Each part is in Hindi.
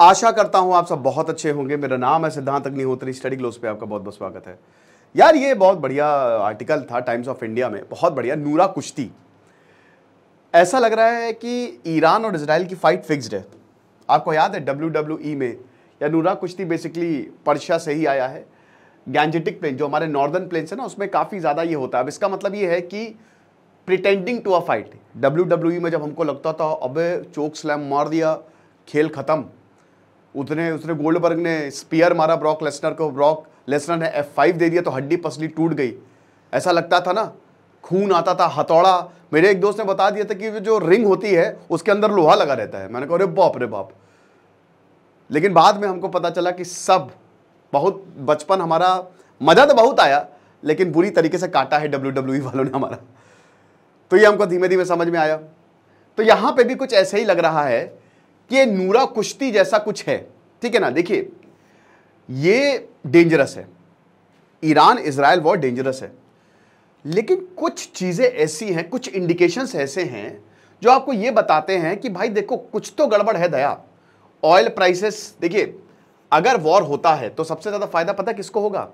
आशा करता हूं आप सब बहुत अच्छे होंगे मेरा नाम है सिद्धांत अग्निहोत्री स्टडी ग्लोस पे आपका बहुत बहुत स्वागत है यार ये बहुत बढ़िया आर्टिकल था टाइम्स ऑफ इंडिया में बहुत बढ़िया नूरा कुश्ती ऐसा लग रहा है कि ईरान और इसराइल की फाइट फिक्स्ड है आपको याद है डब्ल्यू डब्ल्यू ई में या नूरा कुश्ती बेसिकली पर्शिया से ही आया है गैंजेटिक प्लेन जो हमारे नॉर्दर्न प्लेन है ना उसमें काफ़ी ज़्यादा ये होता है अब इसका मतलब ये है कि pretending to a fight W W E में जब हमको लगता था अब चोक स्लैम मार दिया खेल ख़त्म उतने उसने गोल्डबर्ग ने स्पीयर मारा ब्रॉक लेसनर को ब्रॉक लेसनर ने एफ फाइव दे दिया तो हड्डी पसली टूट गई ऐसा लगता था ना खून आता था हथौड़ा मेरे एक दोस्त ने बता दिया था कि जो रिंग होती है उसके अंदर लोहा लगा रहता है मैंने कहा अरे बाप रे बाप लेकिन बाद में हमको पता चला कि सब बहुत बचपन हमारा मज़ा तो बहुत आया लेकिन बुरी तरीके से काटा है डब्ल्यू डब्ल्यू e वालों ने हमारा तो ये हमको धीमे धीमे समझ में आया तो यहाँ पे भी कुछ ऐसे ही लग रहा है कि ये नूरा कुश्ती जैसा कुछ है ठीक है ना देखिए ये डेंजरस है ईरान इसराइल वॉर डेंजरस है लेकिन कुछ चीज़ें ऐसी हैं कुछ इंडिकेशंस ऐसे हैं जो आपको ये बताते हैं कि भाई देखो कुछ तो गड़बड़ है दया ऑयल प्राइसेस देखिए अगर वॉर होता है तो सबसे ज़्यादा फायदा पता किसको होगा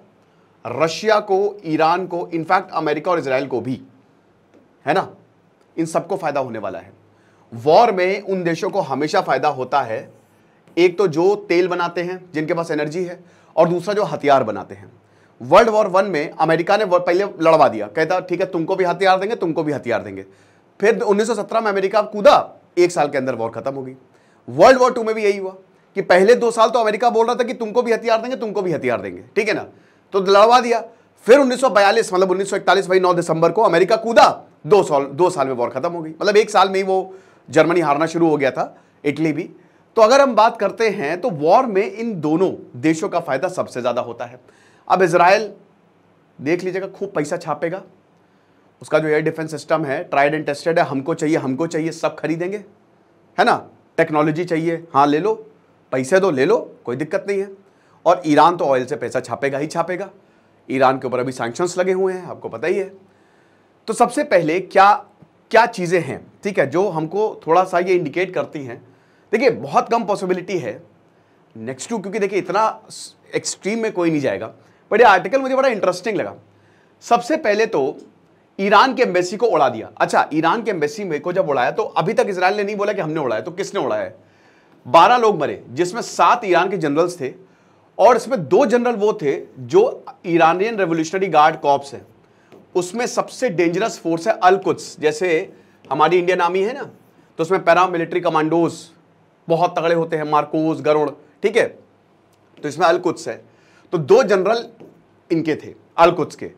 रशिया को ईरान को इनफैक्ट अमेरिका और इसराइल को भी है ना इन सबको फायदा होने वाला है वॉर में उन देशों को हमेशा फ़ायदा होता है एक तो जो तेल बनाते हैं जिनके पास एनर्जी है और दूसरा जो हथियार बनाते हैं वर्ल्ड वॉर वन में अमेरिका ने पहले लड़वा दिया कहता ठीक है तुमको भी हथियार देंगे तुमको भी हथियार देंगे फिर 1917 में अमेरिका कूदा एक साल के अंदर वॉर खत्म होगी वर्ल्ड वॉर टू में भी यही हुआ कि पहले दो साल तो अमेरिका बोल रहा था कि तुमको भी हथियार देंगे तुमको भी हथियार देंगे ठीक है ना तो लड़वा दिया फिर 1942 मतलब 1941 भाई 9 दिसंबर को अमेरिका कूदा दो साल दो साल में वॉर खत्म हो गई मतलब एक साल में ही वो जर्मनी हारना शुरू हो गया था इटली भी तो अगर हम बात करते हैं तो वॉर में इन दोनों देशों का फायदा सबसे ज़्यादा होता है अब इसराइल देख लीजिएगा खूब पैसा छापेगा उसका जो एयर डिफेंस सिस्टम है ट्राइड एंड टेस्टेड है हमको चाहिए हमको चाहिए सब खरीदेंगे है ना टेक्नोलॉजी चाहिए हाँ ले लो पैसे दो ले लो कोई दिक्कत नहीं है और ईरान तो ऑयल से पैसा छापेगा ही छापेगा ईरान के ऊपर अभी सैंक्शंस लगे हुए हैं आपको पता ही है तो सबसे पहले क्या क्या चीज़ें हैं ठीक है जो हमको थोड़ा सा ये इंडिकेट करती हैं देखिए बहुत कम पॉसिबिलिटी है नेक्स्ट टू क्योंकि देखिए इतना एक्सट्रीम में कोई नहीं जाएगा बट ये आर्टिकल मुझे बड़ा इंटरेस्टिंग लगा सबसे पहले तो ईरान के एम्बेसी को उड़ा दिया अच्छा ईरान के एम्बेसी में को जब उड़ाया तो अभी तक इसराइल ने नहीं बोला कि हमने उड़ाया तो किसने उड़ाया बारह लोग मरे जिसमें सात ईरान के जनरल्स थे और इसमें दो जनरल वो थे जो ईरानियन रेवोल्यूशनरी गार्ड कॉप्स हैं उसमें सबसे डेंजरस फोर्स है अलकुत्स जैसे हमारी इंडियन आर्मी है ना तो उसमें पैरा मिलिट्री कमांडोज बहुत तगड़े होते हैं मार्कोस गरुड़ ठीक है तो इसमें अलकुत्स है तो दो जनरल इनके थे अलकुत्स के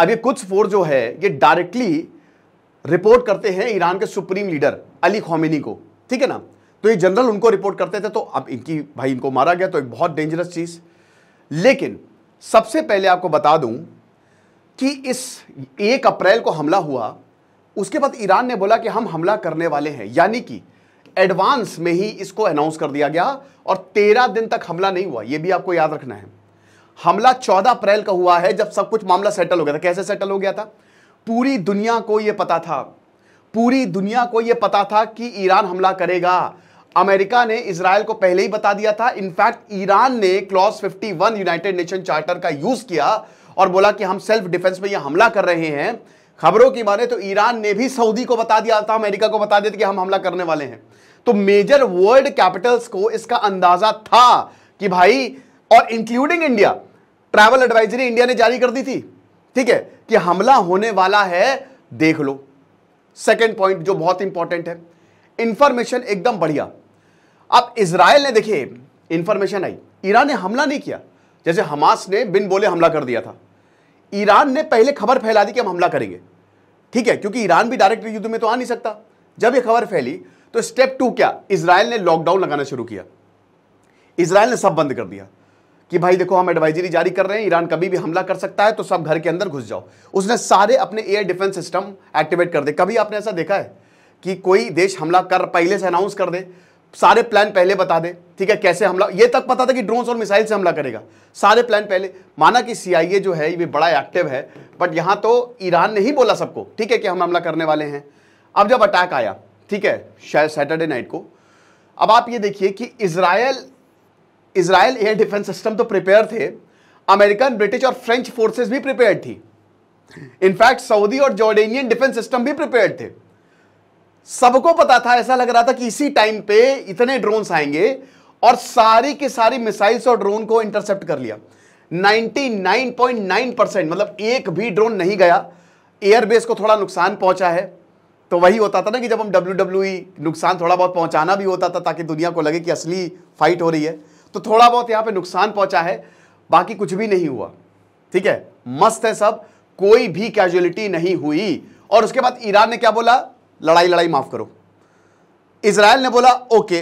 अब ये कुछ फोर्स जो है ये डायरेक्टली रिपोर्ट करते हैं ईरान के सुप्रीम लीडर अली खोमिनी को ठीक है ना तो ये जनरल उनको रिपोर्ट करते थे तो अब इनकी भाई इनको मारा गया तो एक बहुत डेंजरस चीज़ लेकिन सबसे पहले आपको बता दूं कि इस एक अप्रैल को हमला हुआ उसके बाद ईरान ने बोला कि हम हमला करने वाले हैं यानी कि एडवांस में ही इसको अनाउंस कर दिया गया और तेरह दिन तक हमला नहीं हुआ यह भी आपको याद रखना है हमला चौदह अप्रैल का हुआ है जब सब कुछ मामला सेटल हो गया था कैसे सेटल हो गया था पूरी दुनिया को यह पता था पूरी दुनिया को यह पता था कि ईरान हमला करेगा अमेरिका ने इसराइल को पहले ही बता दिया था इनफैक्ट ईरान ने क्लॉज 51 यूनाइटेड नेशन चार्टर का यूज किया और बोला कि हम सेल्फ डिफेंस में यह हमला कर रहे हैं खबरों की माने तो ईरान ने भी सऊदी को बता दिया था अमेरिका को बता दिया कि हम हमला करने वाले हैं तो मेजर वर्ल्ड कैपिटल्स को इसका अंदाजा था कि भाई और including India travel advisory India ने जारी कर दी थी ठीक है कि हमला होने वाला है देख लो सेकेंड पॉइंट जो बहुत इंपॉर्टेंट है इंफॉर्मेशन एकदम बढ़िया अब इसराइल ने देखिए इंफॉर्मेशन आई ईरान ने हमला नहीं किया जैसे हमास ने बिन बोले हमला कर दिया था ईरान ने पहले खबर फैला दी कि हम हमला करेंगे ठीक है क्योंकि ईरान भी डायरेक्ट युद्ध में तो आ नहीं सकता जब यह खबर फैली तो स्टेप टू क्या इसराइल ने लॉकडाउन लगाना शुरू किया इसराइल ने सब बंद कर दिया कि भाई देखो हम एडवाइजरी जारी कर रहे हैं ईरान कभी भी हमला कर सकता है तो सब घर के अंदर घुस जाओ उसने सारे अपने एयर डिफेंस सिस्टम एक्टिवेट कर दे कभी आपने ऐसा देखा है कि कोई देश हमला कर पहले से अनाउंस कर दे सारे प्लान पहले बता दे ठीक है कैसे हमला ये तक पता था कि ड्रोन्स और मिसाइल से हमला करेगा सारे प्लान पहले माना कि सीआईए जो है ये बड़ा एक्टिव है बट यहाँ तो ईरान ने ही बोला सबको ठीक है कि हम हमला करने वाले हैं अब जब अटैक आया ठीक है शायद सैटरडे नाइट को अब आप ये देखिए कि Israel Israel air defence system तो प्रिपेयर थे अमेरिकन ब्रिटिश और फ्रेंच फोर्सेज भी प्रिपेयर थी इनफैक्ट सऊदी और जॉर्डेनियन डिफेंस सिस्टम भी प्रिपेयर थे सबको पता था ऐसा लग रहा था कि इसी टाइम पे इतने ड्रोन्स आएंगे और सारी की सारी मिसाइल्स और ड्रोन को इंटरसेप्ट कर लिया 99.9 परसेंट मतलब एक भी ड्रोन नहीं गया एयरबेस को थोड़ा नुकसान पहुंचा है तो वही होता था ना कि जब हम डब्ल्यू डब्ल्यू e नुकसान थोड़ा बहुत पहुंचाना भी होता था ताकि दुनिया को लगे कि असली फाइट हो रही है तो थोड़ा बहुत यहां पर नुकसान पहुंचा है बाकी कुछ भी नहीं हुआ ठीक है मस्त है सब कोई भी कैजुअलिटी नहीं हुई और उसके बाद ईरान ने क्या बोला लड़ाई लड़ाई माफ़ करो इसराइल ने बोला ओके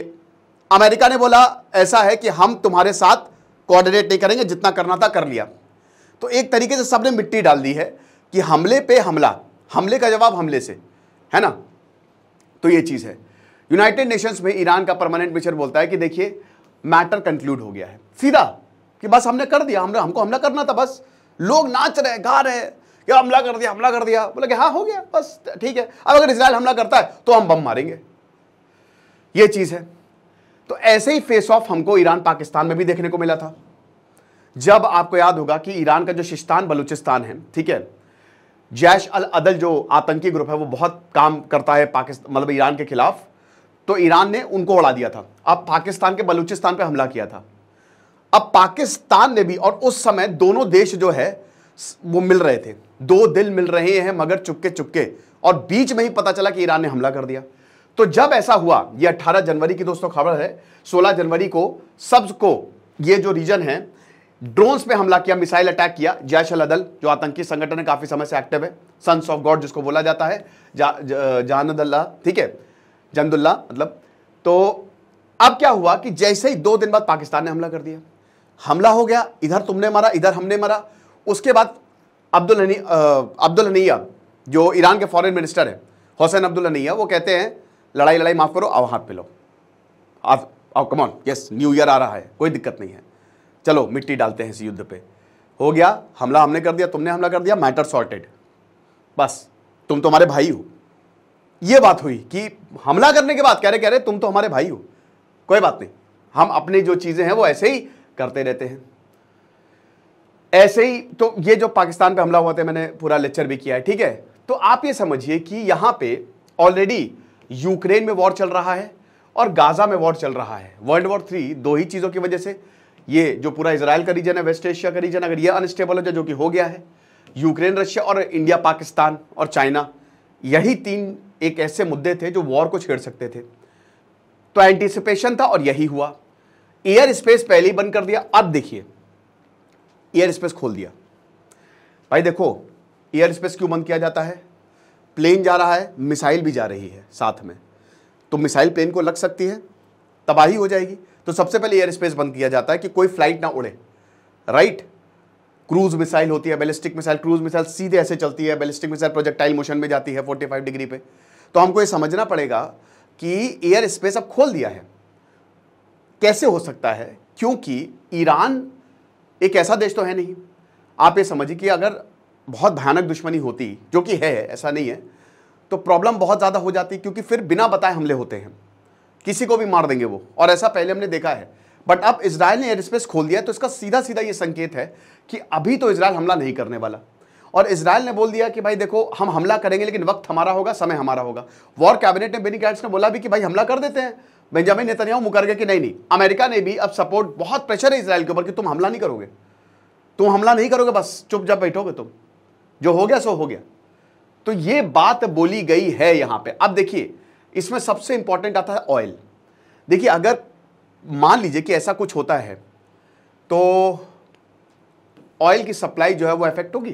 अमेरिका ने बोला ऐसा है कि हम तुम्हारे साथ कोऑर्डिनेट नहीं करेंगे जितना करना था कर लिया तो एक तरीके से सबने मिट्टी डाल दी है कि हमले पे हमला हमले का जवाब हमले से है ना तो ये चीज़ है यूनाइटेड नेशंस में ईरान का परमानेंट मिशन बोलता है कि देखिए मैटर कंक्लूड हो गया है सीधा कि बस हमने कर दिया हमने हमको हमला करना था बस लोग नाच रहे गा रहे या हमला कर दिया हमला कर दिया बोला कि हाँ हो गया बस ठीक है अब अगर इसराइल हमला करता है तो हम बम मारेंगे ये चीज़ है तो ऐसे ही फेस ऑफ हमको ईरान पाकिस्तान में भी देखने को मिला था जब आपको याद होगा कि ईरान का जो शिस्तान बलूचिस्तान है ठीक है जैश अल अदल जो आतंकी ग्रुप है वो बहुत काम करता है पाकिस्तान मतलब ईरान के खिलाफ तो ईरान ने उनको उड़ा दिया था अब पाकिस्तान के बलूचिस्तान पर हमला किया था अब पाकिस्तान ने भी और उस समय दोनों देश जो है वो मिल रहे थे दो दिल मिल रहे हैं मगर चुपके चुपके और बीच में ही पता चला कि ईरान ने हमला कर दिया तो जब ऐसा हुआ ये 18 जनवरी की दोस्तों खबर है 16 जनवरी को सब्ज को ये जो रीजन है ड्रोन्स पे हमला किया मिसाइल अटैक किया जैश अल अदल जो आतंकी संगठन है काफी समय से एक्टिव है सन्स ऑफ गॉड जिसको बोला जाता है जा, जा, ठीक है जंदुल्ला मतलब तो अब क्या हुआ कि जैसे ही दो दिन बाद पाकिस्तान ने हमला कर दिया हमला हो गया इधर तुमने मारा इधर हमने मारा उसके बाद अब्दुल अब्दुल जो ईरान के फॉरेन मिनिस्टर हैं हुसैन अब्दुल हनिया वो कहते हैं लड़ाई लड़ाई माफ़ करो आओ हाथ पे लो आओ ऑन यस न्यू ईयर आ रहा है कोई दिक्कत नहीं है चलो मिट्टी डालते हैं इस युद्ध पे हो गया हमला हमने कर दिया तुमने हमला कर दिया मैटर सॉर्टेड बस तुम तो हमारे भाई हो ये बात हुई कि हमला करने के बाद कह रहे कह रहे तुम तो हमारे भाई हो कोई बात नहीं हम अपनी जो चीज़ें हैं वो ऐसे ही करते रहते हैं ऐसे ही तो ये जो पाकिस्तान पे हमला हुआ था मैंने पूरा लेक्चर भी किया है ठीक है तो आप ये समझिए कि यहाँ पे ऑलरेडी यूक्रेन में वॉर चल रहा है और गाजा में वॉर चल रहा है वर्ल्ड वॉर थ्री दो ही चीज़ों की वजह से ये जो पूरा इसराइल का रीजन है वेस्ट एशिया का रीजन अगर ये अनस्टेबल हो जाए जो कि हो गया है यूक्रेन रशिया और इंडिया पाकिस्तान और चाइना यही तीन एक ऐसे मुद्दे थे जो वॉर को छेड़ सकते थे तो एंटिसिपेशन था और यही हुआ एयर स्पेस पहले ही बंद कर दिया अब देखिए एयर स्पेस खोल दिया भाई देखो एयर स्पेस क्यों बंद किया जाता है प्लेन जा रहा है मिसाइल भी जा रही है साथ में तो मिसाइल प्लेन को लग सकती है तबाही हो जाएगी तो सबसे पहले एयर स्पेस बंद किया जाता है कि कोई फ्लाइट ना उड़े राइट क्रूज मिसाइल होती है बैलिस्टिक मिसाइल क्रूज मिसाइल सीधे ऐसे चलती है बैलिस्टिक मिसाइल प्रोजेक्टाइल मोशन में जाती है 45 डिग्री पे तो हमको ये समझना पड़ेगा कि एयर स्पेस अब खोल दिया है कैसे हो सकता है क्योंकि ईरान एक ऐसा देश तो है नहीं आप ये समझिए कि अगर बहुत भयानक दुश्मनी होती जो कि है ऐसा नहीं है तो प्रॉब्लम बहुत ज़्यादा हो जाती क्योंकि फिर बिना बताए हमले होते हैं किसी को भी मार देंगे वो और ऐसा पहले हमने देखा है बट अब इसराइल ने एयर स्पेस खोल दिया तो इसका सीधा सीधा ये संकेत है कि अभी तो इसराइल हमला नहीं करने वाला और इसराइल ने बोल दिया कि भाई देखो हम हमला करेंगे लेकिन वक्त हमारा होगा समय हमारा होगा वॉर कैबिनेट ने बेनी गैट्स ने बोला भी कि भाई हमला कर देते हैं बेंजामिन नेतन्याहू मुकर गए कि नहीं नहीं अमेरिका ने भी अब सपोर्ट बहुत प्रेशर है इसराइल के ऊपर कि तुम हमला नहीं करोगे तुम हमला नहीं करोगे बस चुप जब बैठोगे तुम जो हो गया सो हो गया तो ये बात बोली गई है यहां पे अब देखिए इसमें सबसे इंपॉर्टेंट आता है ऑयल देखिए अगर मान लीजिए कि ऐसा कुछ होता है तो ऑयल की सप्लाई जो है वो इफेक्ट होगी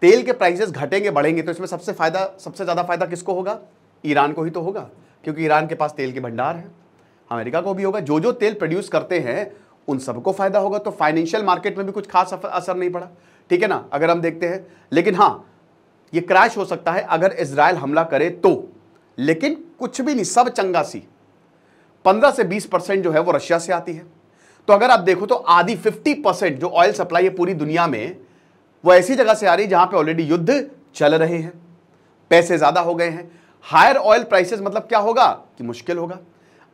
तेल के प्राइसेस घटेंगे बढ़ेंगे तो इसमें सबसे फायदा सबसे ज़्यादा फायदा किसको होगा ईरान को ही तो होगा क्योंकि ईरान के पास तेल के भंडार हैं अमेरिका को भी होगा जो जो तेल प्रोड्यूस करते हैं उन सबको फायदा होगा तो फाइनेंशियल मार्केट में भी कुछ खास असर नहीं पड़ा ठीक है ना अगर हम देखते हैं लेकिन हाँ ये क्रैश हो सकता है अगर इसराइल हमला करे तो लेकिन कुछ भी नहीं सब चंगा सी पंद्रह से बीस परसेंट जो है वो रशिया से आती है तो अगर आप देखो तो आधी फिफ्टी परसेंट जो ऑयल सप्लाई है पूरी दुनिया में वो ऐसी जगह से आ रही है जहां पे ऑलरेडी युद्ध चल रहे हैं पैसे ज़्यादा हो गए हैं हायर ऑयल प्राइसेस मतलब क्या होगा कि मुश्किल होगा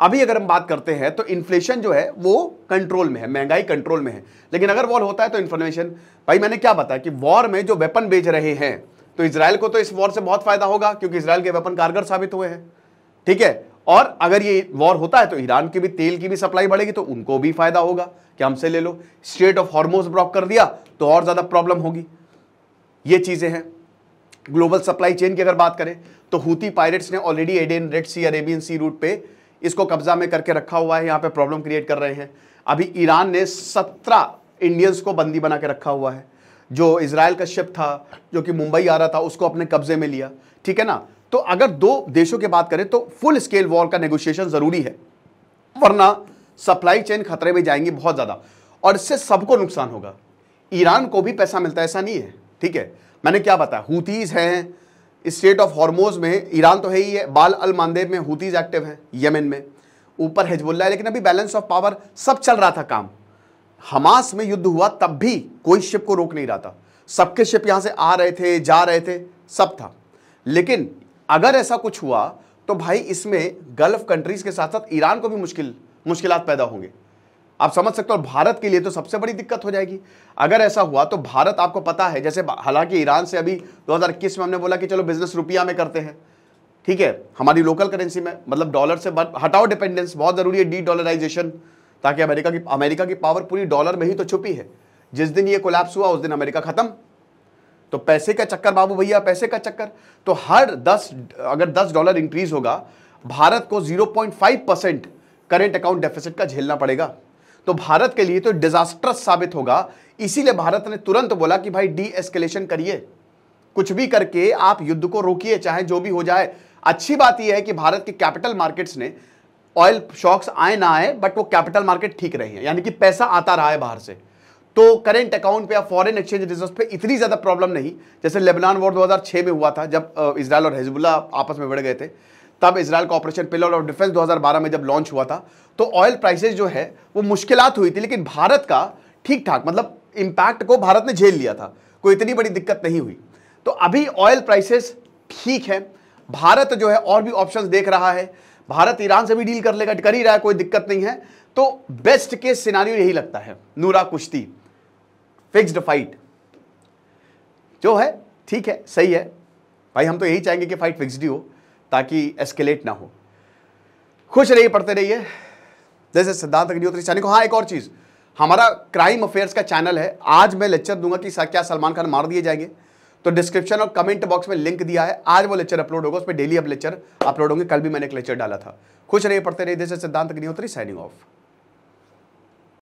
अभी अगर हम बात करते हैं तो इन्फ्लेशन जो है वो कंट्रोल में है महंगाई कंट्रोल में है लेकिन अगर वॉर होता है तो इन्फॉर्मेशन भाई मैंने क्या बताया कि वॉर में जो वेपन बेच रहे हैं तो इसराइल को तो इस वॉर से बहुत फायदा होगा क्योंकि इसराइल के वेपन कारगर साबित हुए हैं ठीक है और अगर ये वॉर होता है तो ईरान की भी तेल की भी सप्लाई बढ़ेगी तो उनको भी फायदा होगा कि हमसे ले लो स्टेट ऑफ हॉर्मोज ब्लॉक कर दिया तो और ज़्यादा प्रॉब्लम होगी ये चीज़ें हैं ग्लोबल सप्लाई चेन की अगर बात करें तो हूती पायरेट्स ने already Aden Red Sea Arabian Sea route पे इसको कब्जा में करके रखा हुआ है यहाँ पे प्रॉब्लम क्रिएट कर रहे हैं अभी ईरान ने सत्रह इंडियंस को बंदी बना के रखा हुआ है जो इसराइल का शिप था जो कि मुंबई आ रहा था उसको अपने कब्जे में लिया ठीक है ना तो अगर दो देशों की बात करें तो फुल स्केल वॉर का नेगोशिएशन जरूरी है वरना सप्लाई चेन खतरे में जाएंगी बहुत ज़्यादा और इससे सबको नुकसान होगा ईरान को भी पैसा मिलता है ऐसा नहीं है ठीक है मैंने क्या बताया हूतीज़ हैं स्टेट ऑफ हॉर्मोज में ईरान तो है ही है बाल अल मानदेव में हुतीज एक्टिव हैं यमन में ऊपर हिजबुल्ला है लेकिन अभी बैलेंस ऑफ पावर सब चल रहा था काम हमास में युद्ध हुआ तब भी कोई शिप को रोक नहीं रहा था सबके शिप यहाँ से आ रहे थे जा रहे थे सब था लेकिन अगर ऐसा कुछ हुआ तो भाई इसमें गल्फ कंट्रीज़ के साथ साथ ईरान को भी मुश्किल मुश्किल पैदा होंगे आप समझ सकते हो भारत के लिए तो सबसे बड़ी दिक्कत हो जाएगी अगर ऐसा हुआ तो भारत आपको पता है जैसे हालांकि ईरान से अभी दो में हमने बोला कि चलो बिजनेस रुपया में करते हैं ठीक है हमारी लोकल करेंसी में मतलब डॉलर से हटाओ डिपेंडेंस बहुत ज़रूरी है डी डॉलराइजेशन ताकि अमेरिका की अमेरिका की पावर पूरी डॉलर में ही तो छुपी है जिस दिन ये कोलैप्स हुआ उस दिन अमेरिका ख़त्म तो पैसे का चक्कर बाबू भैया पैसे का चक्कर तो हर दस अगर दस डॉलर इंक्रीज होगा भारत को 0.5 परसेंट करेंट अकाउंट डेफिसिट का झेलना पड़ेगा तो भारत के लिए तो डिजास्ट्रस साबित होगा इसीलिए भारत ने तुरंत बोला कि भाई डी एस्केलेशन करिए कुछ भी करके आप युद्ध को रोकिए चाहे जो भी हो जाए अच्छी बात यह है कि भारत के कैपिटल मार्केट्स ने ऑयल शॉक्स आए ना आए बट वो कैपिटल मार्केट ठीक रहे हैं यानी कि पैसा आता रहा है बाहर से तो करेंट अकाउंट पे या फॉरेन एक्सचेंज रिजर्व पे इतनी ज़्यादा प्रॉब्लम नहीं जैसे लेबनान वॉर 2006 में हुआ था जब इसराइल और हिजबुल्ला आपस में बढ़ गए थे तब इसराइल का ऑपरेशन पिलर ऑफ डिफेंस 2012 में जब लॉन्च हुआ था तो ऑयल प्राइसेस जो है वो मुश्किलात हुई थी लेकिन भारत का ठीक ठाक मतलब इंपैक्ट को भारत ने झेल लिया था कोई इतनी बड़ी दिक्कत नहीं हुई तो अभी ऑयल प्राइसेस ठीक है भारत जो है और भी ऑप्शन देख रहा है भारत ईरान से भी डील कर लेगा कर ही रहा है कोई दिक्कत नहीं है तो बेस्ट केस सिनारियो यही लगता है नूरा कुश्ती फिक्स्ड फाइट जो है ठीक है सही है भाई हम तो यही चाहेंगे कि फाइट फिक्स्ड ही हो ताकि एस्केलेट ना हो खुश रहिए पढ़ते रहिए जैसे सिद्धांत अग्निहोत्री को हाँ एक और चीज़ हमारा क्राइम अफेयर्स का चैनल है आज मैं लेक्चर दूंगा कि क्या सलमान खान मार दिए जाएंगे तो डिस्क्रिप्शन और कमेंट बॉक्स में लिंक दिया है आज वो लेक्चर अपलोड होगा उसमें डेली अब लेक्चर अपलोड होंगे कल भी मैंने एक लेक्चर डाला था खुश रहिए पढ़ते रहिए जैसे सिद्धांत अग्निहोत्री साइनिंग ऑफ